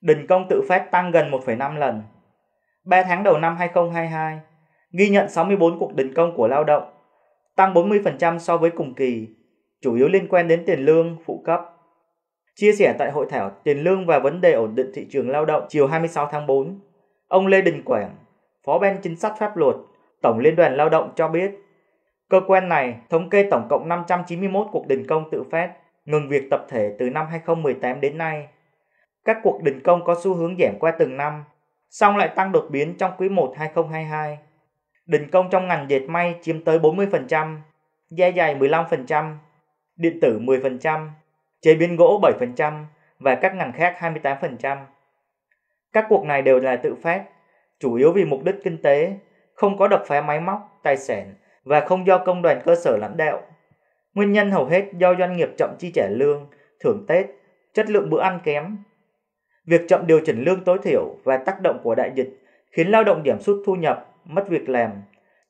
đình công tự phát tăng gần 1,5 lần. 3 tháng đầu năm 2022, ghi nhận 64 cuộc đình công của lao động, tăng 40% so với cùng kỳ, chủ yếu liên quan đến tiền lương, phụ cấp. Chia sẻ tại hội thảo tiền lương và vấn đề ổn định thị trường lao động chiều 26 tháng 4, ông Lê Đình Quảng, Phó ban chính sách pháp luật, Tổng Liên đoàn Lao động cho biết, cơ quan này thống kê tổng cộng 591 cuộc đình công tự phát, ngừng việc tập thể từ năm 2018 đến nay. Các cuộc đình công có xu hướng giảm qua từng năm, song lại tăng đột biến trong quý 1 2022. Đình công trong ngành dệt may chiếm tới 40%, da dày 15%, điện tử 10%, chế biến gỗ 7% và các ngành khác 28%. Các cuộc này đều là tự phát, chủ yếu vì mục đích kinh tế, không có đập phá máy móc, tài sản và không do công đoàn cơ sở lãnh đạo. Nguyên nhân hầu hết do doanh nghiệp chậm chi trả lương, thưởng Tết, chất lượng bữa ăn kém, Việc chậm điều chỉnh lương tối thiểu và tác động của đại dịch khiến lao động giảm sút thu nhập, mất việc làm,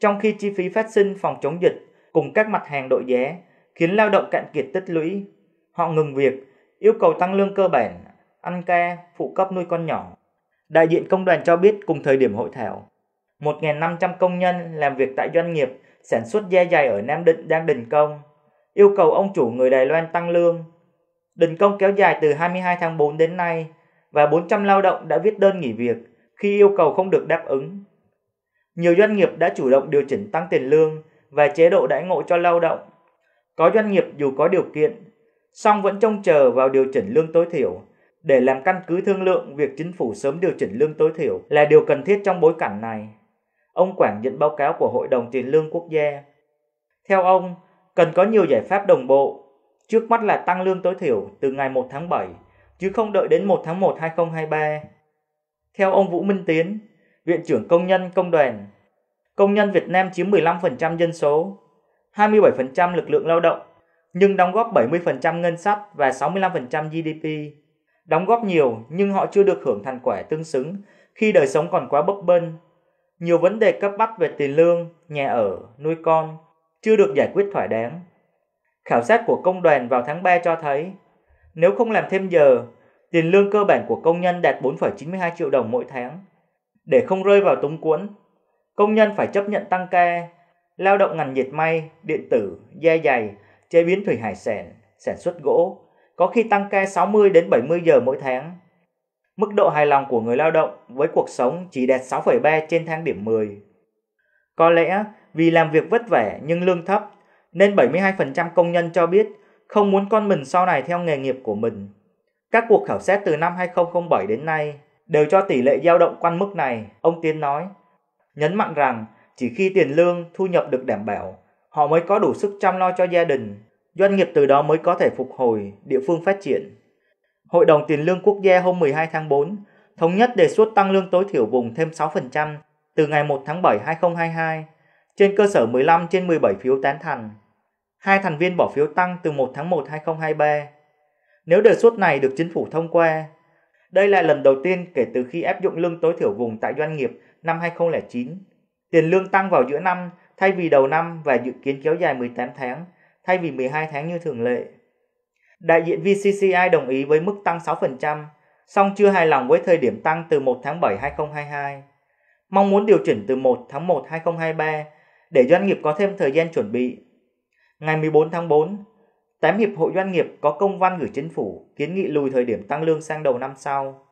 trong khi chi phí phát sinh phòng chống dịch cùng các mặt hàng đội giá khiến lao động cạn kiệt tích lũy. Họ ngừng việc, yêu cầu tăng lương cơ bản, ăn ca, phụ cấp nuôi con nhỏ. Đại diện công đoàn cho biết cùng thời điểm hội thảo, 1.500 công nhân làm việc tại doanh nghiệp sản xuất da dày ở Nam Định đang đình công, yêu cầu ông chủ người Đài Loan tăng lương. Đình công kéo dài từ 22 tháng 4 đến nay, và 400 lao động đã viết đơn nghỉ việc khi yêu cầu không được đáp ứng. Nhiều doanh nghiệp đã chủ động điều chỉnh tăng tiền lương và chế độ đãi ngộ cho lao động. Có doanh nghiệp dù có điều kiện, song vẫn trông chờ vào điều chỉnh lương tối thiểu để làm căn cứ thương lượng việc chính phủ sớm điều chỉnh lương tối thiểu là điều cần thiết trong bối cảnh này. Ông Quảng dẫn báo cáo của Hội đồng Tiền lương Quốc gia. Theo ông, cần có nhiều giải pháp đồng bộ, trước mắt là tăng lương tối thiểu từ ngày 1 tháng 7 chứ không đợi đến 1 tháng 1 2023. Theo ông Vũ Minh Tiến, Viện trưởng Công nhân Công đoàn, công nhân Việt Nam chiếm 15% dân số, 27% lực lượng lao động, nhưng đóng góp 70% ngân sách và 65% GDP. Đóng góp nhiều nhưng họ chưa được hưởng thành quả tương xứng khi đời sống còn quá bấp bênh. Nhiều vấn đề cấp bách về tiền lương, nhà ở, nuôi con chưa được giải quyết thỏa đáng. Khảo sát của công đoàn vào tháng 3 cho thấy, nếu không làm thêm giờ, tiền lương cơ bản của công nhân đạt 4,92 triệu đồng mỗi tháng. Để không rơi vào túng cuốn, công nhân phải chấp nhận tăng ca, lao động ngành dệt may, điện tử, da dày, chế biến thủy hải sản, sản xuất gỗ, có khi tăng ca 60 đến 70 giờ mỗi tháng. Mức độ hài lòng của người lao động với cuộc sống chỉ đạt 6,3 trên thang điểm 10. Có lẽ vì làm việc vất vả nhưng lương thấp, nên 72% công nhân cho biết không muốn con mình sau này theo nghề nghiệp của mình. Các cuộc khảo sát từ năm 2007 đến nay đều cho tỷ lệ dao động quanh mức này, ông Tiến nói. Nhấn mạnh rằng chỉ khi tiền lương, thu nhập được đảm bảo, họ mới có đủ sức chăm lo cho gia đình, doanh nghiệp từ đó mới có thể phục hồi, địa phương phát triển. Hội đồng Tiền lương Quốc gia hôm 12 tháng 4 thống nhất đề xuất tăng lương tối thiểu vùng thêm 6% từ ngày 1 tháng 7 2022 trên cơ sở 15 trên 17 phiếu tán thành. Hai thành viên bỏ phiếu tăng từ 1 tháng 1 2023 nếu đề xuất này được chính phủ thông qua. Đây là lần đầu tiên kể từ khi áp dụng lương tối thiểu vùng tại doanh nghiệp năm 2009. Tiền lương tăng vào giữa năm thay vì đầu năm và dự kiến kéo dài 18 tháng thay vì 12 tháng như thường lệ. Đại diện VCCI đồng ý với mức tăng 6%, song chưa hài lòng với thời điểm tăng từ 1 tháng 7 2022. Mong muốn điều chỉnh từ 1 tháng 1 2023 để doanh nghiệp có thêm thời gian chuẩn bị. Ngày 14 tháng 4, 8 hiệp hội doanh nghiệp có công văn gửi chính phủ kiến nghị lùi thời điểm tăng lương sang đầu năm sau.